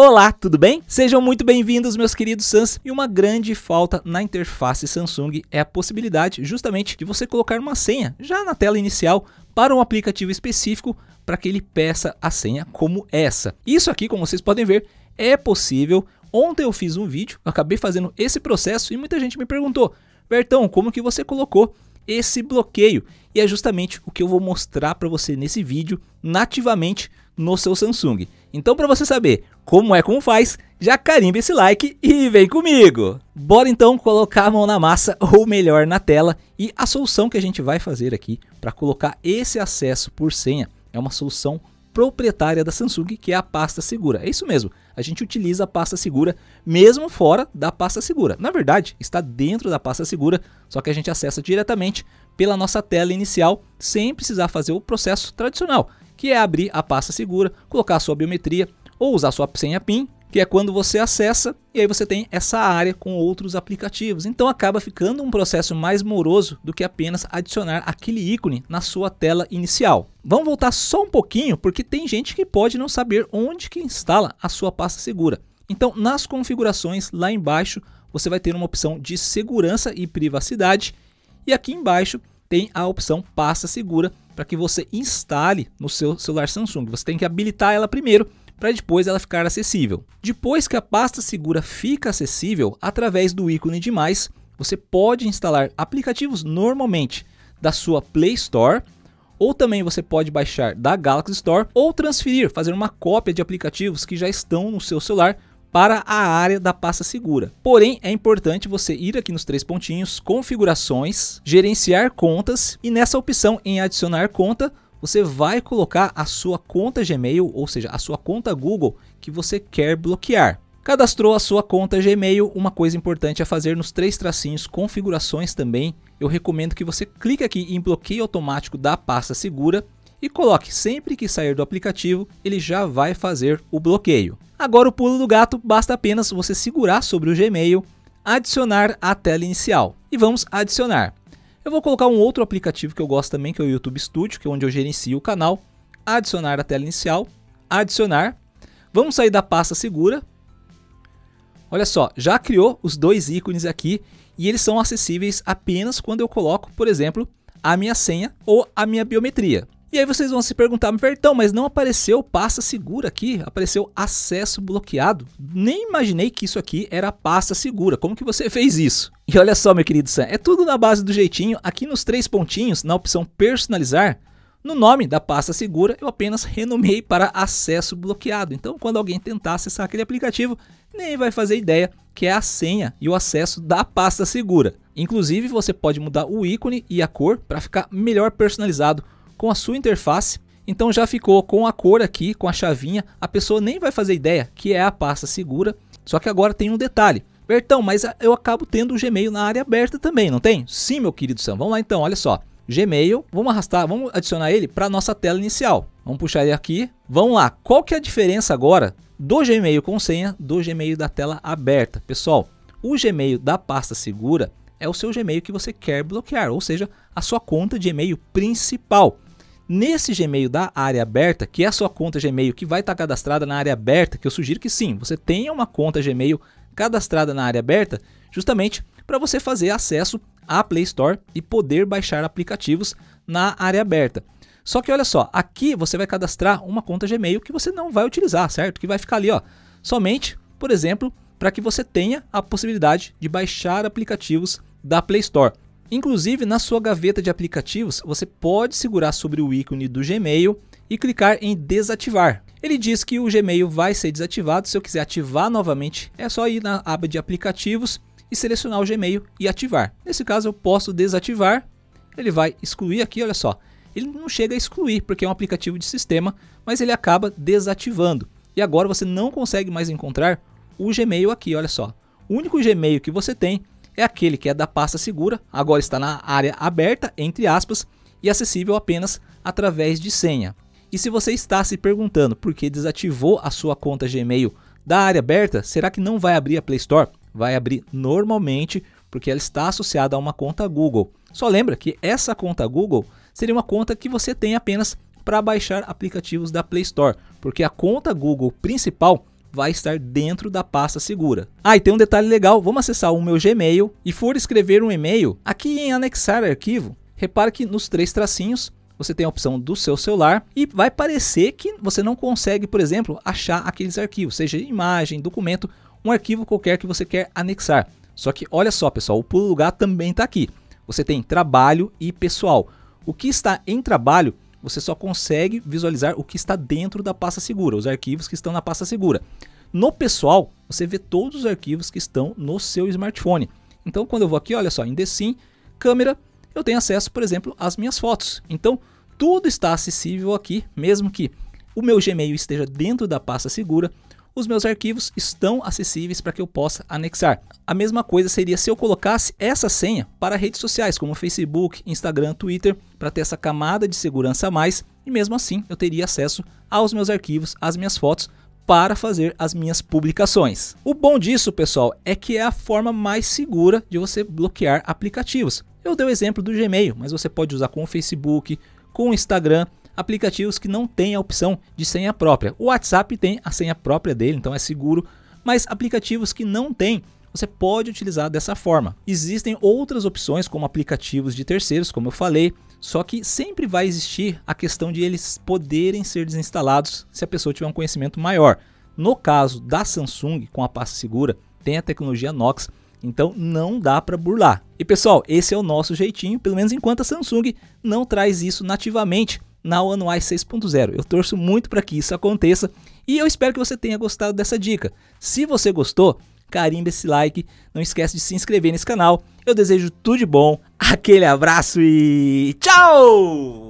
Olá, tudo bem? Sejam muito bem-vindos, meus queridos Sans. E uma grande falta na interface Samsung é a possibilidade justamente de você colocar uma senha já na tela inicial para um aplicativo específico para que ele peça a senha como essa. Isso aqui, como vocês podem ver, é possível. Ontem eu fiz um vídeo, acabei fazendo esse processo e muita gente me perguntou: "Bertão, como que você colocou esse bloqueio?" E é justamente o que eu vou mostrar para você nesse vídeo, nativamente no seu Samsung. Então, para você saber como é como faz, já carimba esse like e vem comigo! Bora então colocar a mão na massa, ou melhor, na tela, e a solução que a gente vai fazer aqui para colocar esse acesso por senha é uma solução proprietária da Samsung, que é a pasta segura. É isso mesmo, a gente utiliza a pasta segura mesmo fora da pasta segura. Na verdade, está dentro da pasta segura, só que a gente acessa diretamente pela nossa tela inicial, sem precisar fazer o processo tradicional, que é abrir a pasta segura, colocar a sua biometria ou usar sua senha PIN que é quando você acessa e aí você tem essa área com outros aplicativos. Então acaba ficando um processo mais moroso do que apenas adicionar aquele ícone na sua tela inicial. Vamos voltar só um pouquinho, porque tem gente que pode não saber onde que instala a sua pasta segura. Então, nas configurações lá embaixo, você vai ter uma opção de segurança e privacidade, e aqui embaixo tem a opção pasta segura para que você instale no seu celular Samsung. Você tem que habilitar ela primeiro para depois ela ficar acessível. Depois que a pasta segura fica acessível, através do ícone de mais, você pode instalar aplicativos normalmente da sua Play Store ou também você pode baixar da Galaxy Store ou transferir, fazer uma cópia de aplicativos que já estão no seu celular para a área da pasta segura. Porém, é importante você ir aqui nos três pontinhos, configurações, gerenciar contas e nessa opção em adicionar conta, você vai colocar a sua conta Gmail, ou seja, a sua conta Google que você quer bloquear. Cadastrou a sua conta Gmail, uma coisa importante a fazer nos três tracinhos configurações também, eu recomendo que você clique aqui em bloqueio automático da pasta segura e coloque sempre que sair do aplicativo, ele já vai fazer o bloqueio. Agora o pulo do gato, basta apenas você segurar sobre o Gmail, adicionar a tela inicial. E vamos adicionar. Eu vou colocar um outro aplicativo que eu gosto também, que é o YouTube Studio, que é onde eu gerencio o canal. Adicionar a tela inicial, adicionar. Vamos sair da pasta segura. Olha só, já criou os dois ícones aqui e eles são acessíveis apenas quando eu coloco, por exemplo, a minha senha ou a minha biometria. E aí vocês vão se perguntar, Vertão, mas não apareceu pasta segura aqui, apareceu acesso bloqueado. Nem imaginei que isso aqui era pasta segura, como que você fez isso? E olha só, meu querido Sam, é tudo na base do jeitinho, aqui nos três pontinhos, na opção personalizar, no nome da pasta segura, eu apenas renomeei para acesso bloqueado. Então, quando alguém tentar acessar aquele aplicativo, nem vai fazer ideia que é a senha e o acesso da pasta segura. Inclusive, você pode mudar o ícone e a cor para ficar melhor personalizado com a sua interface. Então já ficou com a cor aqui, com a chavinha, a pessoa nem vai fazer ideia que é a pasta segura. Só que agora tem um detalhe. Bertão, mas eu acabo tendo o Gmail na área aberta também, não tem? Sim, meu querido Sam. Vamos lá então, olha só. Gmail, vamos arrastar, vamos adicionar ele para nossa tela inicial. Vamos puxar ele aqui. Vamos lá. Qual que é a diferença agora do Gmail com senha do Gmail da tela aberta? Pessoal, o Gmail da pasta segura é o seu Gmail que você quer bloquear, ou seja, a sua conta de e-mail principal. Nesse Gmail da área aberta, que é a sua conta Gmail que vai estar tá cadastrada na área aberta, que eu sugiro que sim, você tenha uma conta Gmail cadastrada na área aberta, justamente para você fazer acesso à Play Store e poder baixar aplicativos na área aberta. Só que olha só, aqui você vai cadastrar uma conta Gmail que você não vai utilizar, certo? Que vai ficar ali, ó, somente, por exemplo, para que você tenha a possibilidade de baixar aplicativos da Play Store. Inclusive, na sua gaveta de aplicativos, você pode segurar sobre o ícone do Gmail e clicar em desativar. Ele diz que o Gmail vai ser desativado, se eu quiser ativar novamente, é só ir na aba de aplicativos e selecionar o Gmail e ativar. Nesse caso eu posso desativar, ele vai excluir aqui, olha só. Ele não chega a excluir porque é um aplicativo de sistema, mas ele acaba desativando. E agora você não consegue mais encontrar o Gmail aqui, olha só. O único Gmail que você tem é aquele que é da pasta segura, agora está na área aberta, entre aspas, e acessível apenas através de senha. E se você está se perguntando por que desativou a sua conta Gmail da área aberta, será que não vai abrir a Play Store? Vai abrir normalmente porque ela está associada a uma conta Google. Só lembra que essa conta Google seria uma conta que você tem apenas para baixar aplicativos da Play Store, porque a conta Google principal vai estar dentro da pasta segura. Ah, e tem um detalhe legal, vamos acessar o meu Gmail e for escrever um e-mail, aqui em anexar arquivo, repara que nos três tracinhos você tem a opção do seu celular e vai parecer que você não consegue, por exemplo, achar aqueles arquivos, seja imagem, documento, um arquivo qualquer que você quer anexar. Só que olha só, pessoal, o pulo lugar também está aqui. Você tem trabalho e pessoal. O que está em trabalho você só consegue visualizar o que está dentro da pasta segura, os arquivos que estão na pasta segura. No pessoal, você vê todos os arquivos que estão no seu smartphone. Então, quando eu vou aqui, olha só, em DSIM, câmera, eu tenho acesso, por exemplo, às minhas fotos. Então, tudo está acessível aqui, mesmo que o meu Gmail esteja dentro da pasta segura, os meus arquivos estão acessíveis para que eu possa anexar. A mesma coisa seria se eu colocasse essa senha para redes sociais, como Facebook, Instagram, Twitter, para ter essa camada de segurança a mais, e mesmo assim eu teria acesso aos meus arquivos, às minhas fotos, para fazer as minhas publicações. O bom disso, pessoal, é que é a forma mais segura de você bloquear aplicativos. Eu dei o exemplo do Gmail, mas você pode usar com o Facebook, com o Instagram aplicativos que não têm a opção de senha própria. O WhatsApp tem a senha própria dele, então é seguro, mas aplicativos que não têm você pode utilizar dessa forma. Existem outras opções, como aplicativos de terceiros, como eu falei, só que sempre vai existir a questão de eles poderem ser desinstalados se a pessoa tiver um conhecimento maior. No caso da Samsung, com a pasta segura, tem a tecnologia Knox, então não dá para burlar. E pessoal, esse é o nosso jeitinho, pelo menos enquanto a Samsung não traz isso nativamente na One UI 6.0. Eu torço muito para que isso aconteça e eu espero que você tenha gostado dessa dica. Se você gostou, carimba esse like, não esquece de se inscrever nesse canal. Eu desejo tudo de bom, aquele abraço e tchau!